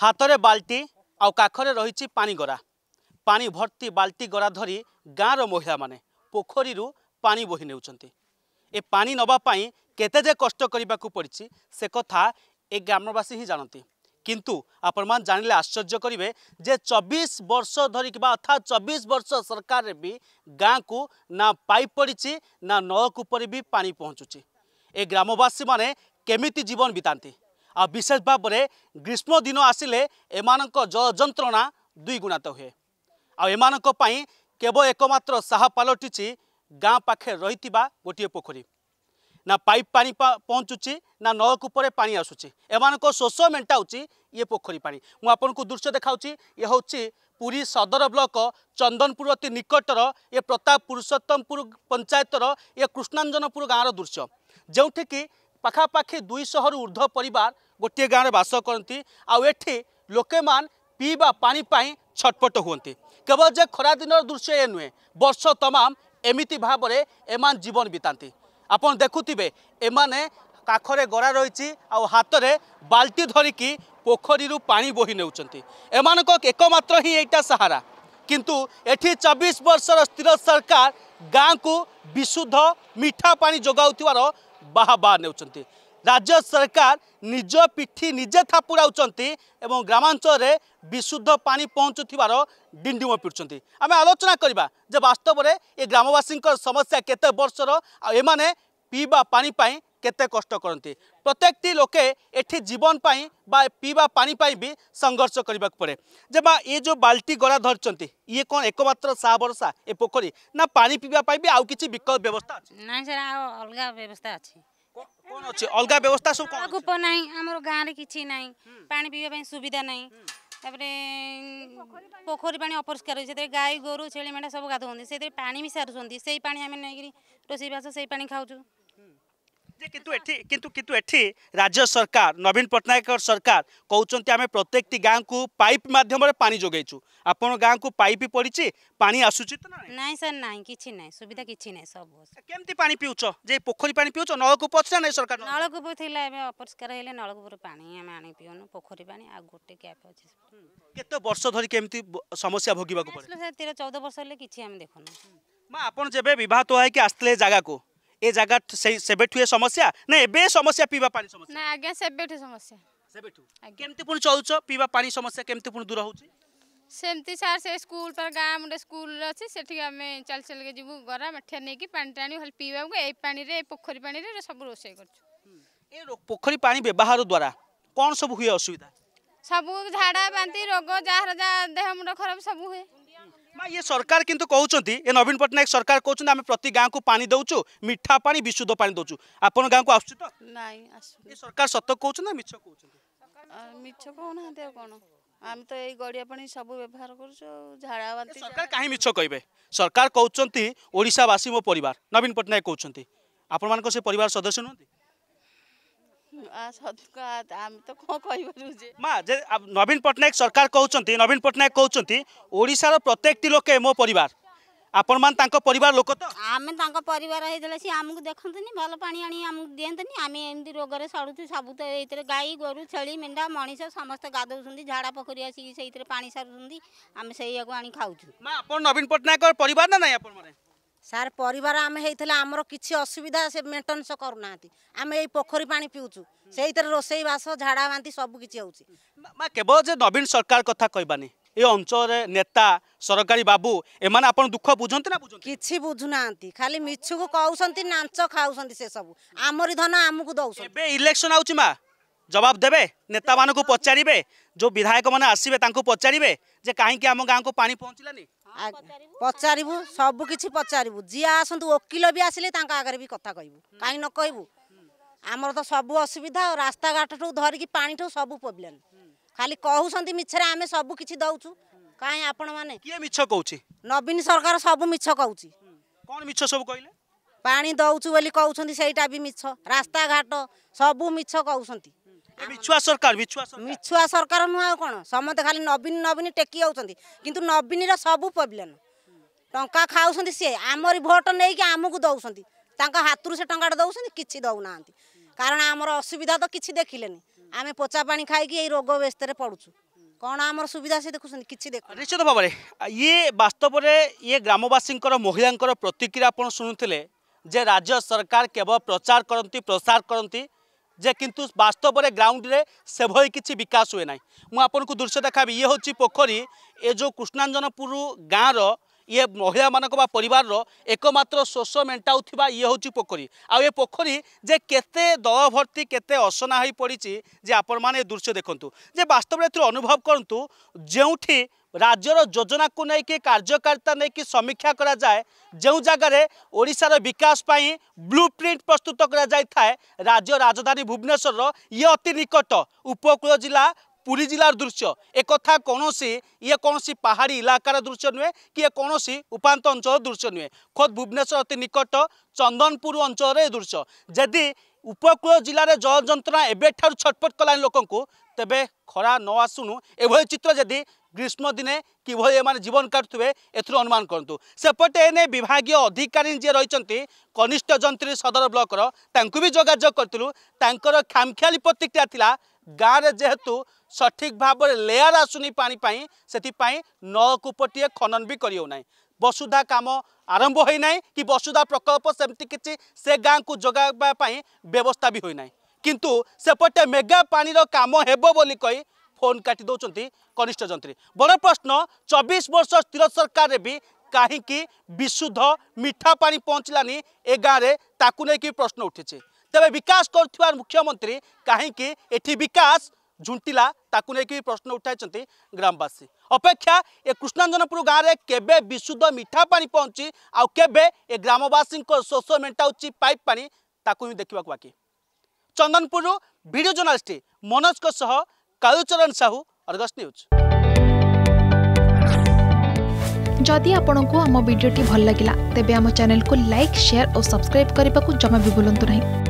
ହାତରେ ବାଲ୍ଟି ଆଉ କାଖରେ ରହିଛି ପାଣିଗରା ପାଣି ଭର୍ତ୍ତି ବାଲ୍ଟି ଗରା ଧରି ଗାଁର ମହିଳାମାନେ ପୋଖରୀରୁ ପାଣି ବୋହି ନେଉଛନ୍ତି ଏ ପାଣି ନେବା ପାଇଁ କେତେ ଯେ କଷ୍ଟ କରିବାକୁ ପଡ଼ିଛି ସେ କଥା ଏ ଗ୍ରାମବାସୀ ହିଁ ଜାଣନ୍ତି କିନ୍ତୁ ଆପଣମାନେ ଜାଣିଲେ ଆଶ୍ଚର୍ଯ୍ୟ କରିବେ ଯେ ଚବିଶ ବର୍ଷ ଧରି କିମ୍ବା ଅର୍ଥାତ୍ ଚବିଶ ବର୍ଷ ସରକାରରେ ବି ଗାଁକୁ ନା ପାଇପ୍ ପଡ଼ିଛି ନା ନଳକୂପରେ ବି ପାଣି ପହଞ୍ଚୁଛି ଏ ଗ୍ରାମବାସୀମାନେ କେମିତି ଜୀବନ ବିତାନ୍ତି ଆଉ ବିଶେଷ ଭାବରେ ଗ୍ରୀଷ୍ମ ଦିନ ଆସିଲେ ଏମାନଙ୍କ ଯନ୍ତ୍ରଣା ଦ୍ୱିଗୁଣିତ ହୁଏ ଆଉ ଏମାନଙ୍କ ପାଇଁ କେବଳ ଏକମାତ୍ର ସାହା ପାଲଟିଛି ଗାଁ ପାଖରେ ରହିଥିବା ଗୋଟିଏ ପୋଖରୀ ନା ପାଇପ୍ ପାଣି ପହଞ୍ଚୁଛି ନା ନଳକୂପରେ ପାଣି ଆସୁଛି ଏମାନଙ୍କ ଶୋଷ ମେଣ୍ଟାଉଛି ଇଏ ପୋଖରୀ ପାଣି ମୁଁ ଆପଣଙ୍କୁ ଦୃଶ୍ୟ ଦେଖାଉଛି ଇଏ ହେଉଛି ପୁରୀ ସଦର ବ୍ଲକ ଚନ୍ଦନପୁର ଅତି ନିକଟର ଏ ପ୍ରତାପ ପୁରୁଷୋତ୍ତମପୁର ପଞ୍ଚାୟତର ଏ କୃଷ୍ଣାଞ୍ଜନପୁର ଗାଁର ଦୃଶ୍ୟ ଯେଉଁଠିକି ପାଖାପାଖି ଦୁଇଶହରୁ ଉର୍ଦ୍ଧ୍ୱ ପରିବାର ଗୋଟିଏ ଗାଁରେ ବାସ କରନ୍ତି ଆଉ ଏଠି ଲୋକମାନେ ପିଇବା ପାଣି ପାଇଁ ଛଟପଟ ହୁଅନ୍ତି କେବଳ ଯେ ଖରାଦିନର ଦୃଶ୍ୟ ଏ ନୁହେଁ ବର୍ଷ ତମାମ ଏମିତି ଭାବରେ ଏମାନେ ଜୀବନ ବିତାନ୍ତି ଆପଣ ଦେଖୁଥିବେ ଏମାନେ କାଖରେ ଗରା ରହିଛି ଆଉ ହାତରେ ବାଲ୍ଟି ଧରିକି ପୋଖରୀରୁ ପାଣି ବୋହି ନେଉଛନ୍ତି ଏମାନଙ୍କ ଏକମାତ୍ର ହିଁ ଏଇଟା ସାହାରା କିନ୍ତୁ ଏଠି ଚବିଶ ବର୍ଷର ସ୍ଥିର ସରକାର ଗାଁକୁ ବିଶୁଦ୍ଧ ମିଠା ପାଣି ଯୋଗାଉଥିବାର ବାହା ବାହା ନେଉଛନ୍ତି রাজ্য সরকার নিজ পিঠি নিজে থাপুড়াউচ্ছেন এবং গ্রামাঞ্চলে বিশুদ্ধ পা পৌঁছুবার ডিডিম পিড়ছেন আমি আলোচনা করা যে বাস্তবরে এ গ্রামবাসী সমস্যা কেতে বর্ষর এমানে পিবা পাপাই কেতে কষ্ট করতে প্রত্যেকটি লোকে এটি জীবন পাই বা পিবা পাপাই বি সংঘর্ষ করা পড়ে যে বা এ যে বাল্টি গড়া ধরছেন ইয়ে কম একমাত্র সা বর্ষা এ পোখরী না পা পিবা পাই বি আউ কিছু বিকল্প ব্যবস্থা আছে না স্যার অলগা ব্যবস্থা আছে কোন আছে অলগা ব্যবস্থা সব কোন কূপ নাই আমার গাঁরে কিছু নাই পানি পিবা পাই সুবিধা নাই তাপরে পোখরী পানি অপরিষ্কার সেতে গাই গরু ছেলে মেটা সব গাধুঁতি সেতে পানি বি সারুচার সেই পানি আমি নেই রোষেই বাস সেই পানি খাওছু কিন্তু এটি কিন্তু কিন্তু এটি রাজ্য সরকার নবীন পট্টনায়ক সরকার কৌন আমি প্রত্যেকটি কু পাইপ মাধ্যমে পানি যোগাইছু আপনার গাঁ কু পাইপ পড়ছে পানি আসুচি তো না স্যার না কিছু না সুবিধা কিছু না সব কেমতি পানি পিউছ যে পোখরী পানি পিউছ নলকূপ আছে না সরকার নলকূপ লা এবে অপরিষ্কার হলে নলকূপর পানি আমি আনি পিউনু পোখরী পানি আর গোটে ক্যাপ আছে কত বর্ষ ধরি কেমতি সমস্যা ভোগিবাকু পড়ে স্যার 13 14 বর্ষ হলে কিছু আমি দেখুন মা আপন যেবে বিবাহ হইকি আসলে জায়গা জায়গাকু এ জায়গা সেবেঠু এ সমস্যা না এবে সমস্যা পিবা পানি সমস্যা না আজ্ঞা সেবেঠু সমস্যা সেবেঠু কেমতি পুনি চলুছ পিবা পানি সমস্যা কেমতি পুনি দূর হচ্ছে সেমতি স্যার সে স্কুল পর গাঁ মুন্ডে স্কুল আছে সেটি আমি চাল চালকে যাবু গরা মেঠা নেই পানি টাণি ভালো পিবাকে এই পানি রে পোখরী পানি রে সব রোষেই করছু এ পোখরী পানি ব্যবহার দ্বারা কোন সব হুয়ে অসুবিধা ସବୁ ଝାଡ଼ା ବାନ୍ତି ରୋଗ ଯାହାର ଯାହା ଦେହ ମୁଣ୍ଡ ଖରାପ ସବୁ ହୁଏ ମା ଇଏ ସରକାର କିନ୍ତୁ କହୁଛନ୍ତି ଏ ନବୀନ ପଟ୍ଟନାୟକ ସରକାର କହୁଛନ୍ତି ଆମେ ପ୍ରତି ଗାଁକୁ ପାଣି ଦେଉଛୁ ମିଠା ପାଣି ବିଶୁଦ୍ଧ ପାଣି ଦେଉଛୁ ଆପଣ ଗାଁକୁ ଆସୁଛି ତ ନାଇଁ ଆସୁନି ସରକାର ସତ କହୁଛନ୍ତି ନା ମିଛ କହୁଛନ୍ତି ମିଛ କହୁନାହାନ୍ତି ଆଉ କ'ଣ ଆମେ ତ ଏଇ ଗଡ଼ିଆ ପାଣି ସବୁ ବ୍ୟବହାର କରୁଛୁ ଝାଡ଼ା ବାନ୍ତି ସରକାର କାହିଁ ମିଛ କହିବେ ସରକାର କହୁଛନ୍ତି ଓଡ଼ିଶାବାସୀ ମୋ ପରିବାର ନବୀନ ପଟ୍ଟନାୟକ କହୁଛନ୍ତି ଆପଣମାନଙ୍କ ସେ ପରିବାର ସଦସ୍ୟ ନୁହନ୍ତି মা যে নবীন পট্টনাক সরকার কৌঁতি নবীন পট্টনাক কৌঁতি ওড়শার প্রত্যেকটি লোকে মো পরিবার আপন মানে তাঁর পরিবার লোক তো আমি তাঁর পরিবার হয়েছিল সে আমি দেখতনি ভালো পা আনি আমি দিয়েনি আমি এমনি রোগের সড়ুছি সবু তো এই গাই গরু ছেলে মেন্ডা মানুষ সমস্ত গাধৌছেন ঝাড়া পোখরী আসি সেইতে পা সারুছেন আমি সেইয়াকে আনি খাওছু মা আপনার নবীন পট্টনাক পরিবার না নাই আপনার ସାର୍ ପରିବାର ଆମେ ହେଇଥିଲେ ଆମର କିଛି ଅସୁବିଧା ସେ ମେଣ୍ଟେନାନ୍ସ କରୁନାହାନ୍ତି ଆମେ ଏଇ ପୋଖରୀ ପାଣି ପିଉଛୁ ସେଇଥିରେ ରୋଷେଇ ବାସ ଝାଡ଼ା ବାନ୍ତି ସବୁ କିଛି ହେଉଛି କେବଳ ଯେ ନବୀନ ସରକାର କଥା କହିବାନି ଏ ଅଞ୍ଚଳରେ ନେତା ସରକାରୀ ବାବୁ ଏମାନେ ଆପଣ ଦୁଃଖ ବୁଝନ୍ତି ନା କିଛି ବୁଝୁନାହାନ୍ତି ଖାଲି ମିଛକୁ କହୁଛନ୍ତି ନାଞ୍ଚ ଖାଉଛନ୍ତି ସେସବୁ ଆମରି ଧନ ଆମକୁ ଦେଉଛନ୍ତି ଏବେ ଇଲେକ୍ସନ୍ ଆଉଛି ମା जवाब देवे नेता मानक पचारे जो विधायक मैंने आसवे पचारे कहीं आम गाँव को पा पहुँचलानी पचारू सबकि पचारू जी आसतु वकिल भी आसिले आगे भी कथा कहबू कहीं न कहबू आमर तो सब असुविधा रास्ता घाट ठू धरिकी पा ठू सब प्रोब्लेम खाली कहते मिछर आम सबकि दौचु कहीं आपण नवीन सरकार सब मिछ कौच सब कहले पा दौचु बोली कहते भी मिछ रास्ता घाट सब मिछ कहते ମିଛୁଆ ସରକାର ମିଛୁଆ ମିଛୁଆ ସରକାର ନୁହଁ ଆଉ କ'ଣ ସମସ୍ତେ ଖାଲି ନବୀନ ନବୀନ ଟେକି ଯାଉଛନ୍ତି କିନ୍ତୁ ନବୀନର ସବୁ ପ୍ରୋବ୍ଲେମ୍ ଟଙ୍କା ଖାଉଛନ୍ତି ସିଏ ଆମରି ଭୋଟ ନେଇକି ଆମକୁ ଦେଉଛନ୍ତି ତାଙ୍କ ହାତରୁ ସେ ଟଙ୍କାଟା ଦେଉଛନ୍ତି କିଛି ଦେଉନାହାନ୍ତି କାରଣ ଆମର ଅସୁବିଧା ତ କିଛି ଦେଖିଲେନି ଆମେ ପୋଚା ପାଣି ଖାଇକି ଏଇ ରୋଗ ବ୍ୟସ୍ତରେ ପଡ଼ୁଛୁ କ'ଣ ଆମର ସୁବିଧା ସେ ଦେଖୁଛନ୍ତି କିଛି ଦେଖୁ ନିଶ୍ଚିତ ଭାବରେ ଇଏ ବାସ୍ତବରେ ଇଏ ଗ୍ରାମବାସୀଙ୍କର ମହିଳାଙ୍କର ପ୍ରତିକ୍ରିୟା ଆପଣ ଶୁଣୁଥିଲେ ଯେ ରାଜ୍ୟ ସରକାର କେବଳ ପ୍ରଚାର କରନ୍ତି ପ୍ରସାର କରନ୍ତି যে কিন্তু বাস্তবরে গ্রাউন্ডে সেভাবে কিছু বিকাশ হুয়ে না আপনার দৃশ্য দেখাবি ইয়ে হচ্ছে পোখরী এ যে কৃষ্ণাঞ্জনপুর গাঁর ইয়ে মহিলামানক বা পরিবারর একমাত্র শোষ মেটাউথিবা ইয়ে হচ্ছে পোখরী আউ এ পোখরী যে কেতে দল ভর্তি কেতে অসনা হয়ে পড়ছে যে আপন মানে দৃশ্য দেখুন যে বাস্তবে এর অনুভব করতু যেউঠি রাজ্যর যোজনাকে নেই কার্যকারিতা নেই সমীক্ষা করা যায় যে জায়গার ওড়শার বিকাশ পাই ব্লু প্রিন্ট প্রস্তুত করা যাই রাজ্য রাজধানী ভুবনেশ্বর ইয়ে অতি নিকট উপকূল জেলা ପୁରୀ ଜିଲ୍ଲାର ଦୃଶ୍ୟ ଏ କଥା କୌଣସି ଇଏ କୌଣସି ପାହାଡ଼ି ଇଲାକାର ଦୃଶ୍ୟ ନୁହେଁ କି ଏ କୌଣସି ଉପାନ୍ତ ଅଞ୍ଚଳ ଦୃଶ୍ୟ ନୁହେଁ ଖୋଦ୍ ଭୁବନେଶ୍ୱର ଅତି ନିକଟ ଚନ୍ଦନପୁର ଅଞ୍ଚଳରେ ଏ ଦୃଶ୍ୟ ଯଦି ଉପକୂଳ ଜିଲ୍ଲାରେ ଜଳ ଯନ୍ତ୍ରଣା ଏବେଠାରୁ ଛଟପଟ କଲାଣି ଲୋକଙ୍କୁ ତେବେ ଖରା ନ ଆସୁଣୁ ଏଭଳି ଚିତ୍ର ଯଦି ଗ୍ରୀଷ୍ମ ଦିନେ କିଭଳି ଏମାନେ ଜୀବନ କାଟୁଥିବେ ଏଥିରୁ ଅନୁମାନ କରନ୍ତୁ ସେପଟେ ଏନେ ବିଭାଗୀୟ ଅଧିକାରୀ ଯିଏ ରହିଛନ୍ତି କନିଷ୍ଠ ଯନ୍ତ୍ରୀ ସଦର ବ୍ଲକର ତାଙ୍କୁ ବି ଯୋଗାଯୋଗ କରିଥିଲୁ ତାଙ୍କର ଖାମଖିଆଲି ପ୍ରତିକ୍ରିୟା ଥିଲା ଗାଁରେ ଯେହେତୁ ସଠିକ୍ ଭାବରେ ଲେୟାର ଆସୁନି ପାଣି ପାଇଁ ସେଥିପାଇଁ ନଳକୂପଟିଏ ଖନନ ବି କରିହେଉନାହିଁ ବସୁଧା କାମ ଆରମ୍ଭ ହୋଇନାହିଁ କି ବସୁଧା ପ୍ରକଳ୍ପ ସେମିତି କିଛି ସେ ଗାଁକୁ ଯୋଗାଇବା ପାଇଁ ବ୍ୟବସ୍ଥା ବି ହୋଇନାହିଁ କିନ୍ତୁ ସେପଟେ ମେଗା ପାଣିର କାମ ହେବ ବୋଲି କହି ଫୋନ୍ କାଟି ଦେଉଛନ୍ତି କନିଷ୍ଠ ଯନ୍ତ୍ରୀ ବଡ଼ ପ୍ରଶ୍ନ ଚବିଶ ବର୍ଷ ସ୍ଥିର ସରକାରରେ ବି କାହିଁକି ବିଶୁଦ୍ଧ ମିଠା ପାଣି ପହଞ୍ଚିଲାନି ଏ ଗାଁରେ ତାକୁ ନେଇକି ପ୍ରଶ୍ନ ଉଠିଛି ᱛᱮᱵᱮ ବିକାᱥ কৰতিৱাৰ মুখ্যমন্ত্ৰী કાহে কি এটি বিকাশ জুণটিলা তাকু নেকি প্ৰশ্ন উঠাইচন্তি গ্ৰামবাসী অপেক্ষা এ কৃষ্ণানন্দপুর গাতে কেবে বিশুদ্ধ মিঠা পানী পোনচি আৰু কেবে এ গ্ৰামবাসীৰক সচেল মেনটাউচি পাইপ পানী তাকুই দেখিবাক বাকী চন্দনপুরৰ ভিডিঅ' জৰ্ণালিষ্ট মনোজক সহ কালাচৰণ সাহু আৰগස් নিউজ যদি আপোনাকো আমা ভিডিঅ'টি ভাল লাগিলা তেবে আমা চানেলক লাইক শেয়াৰ আৰু সাবস্ক্রাইব কৰিবাকো জমাবি বুলন্ত নহয়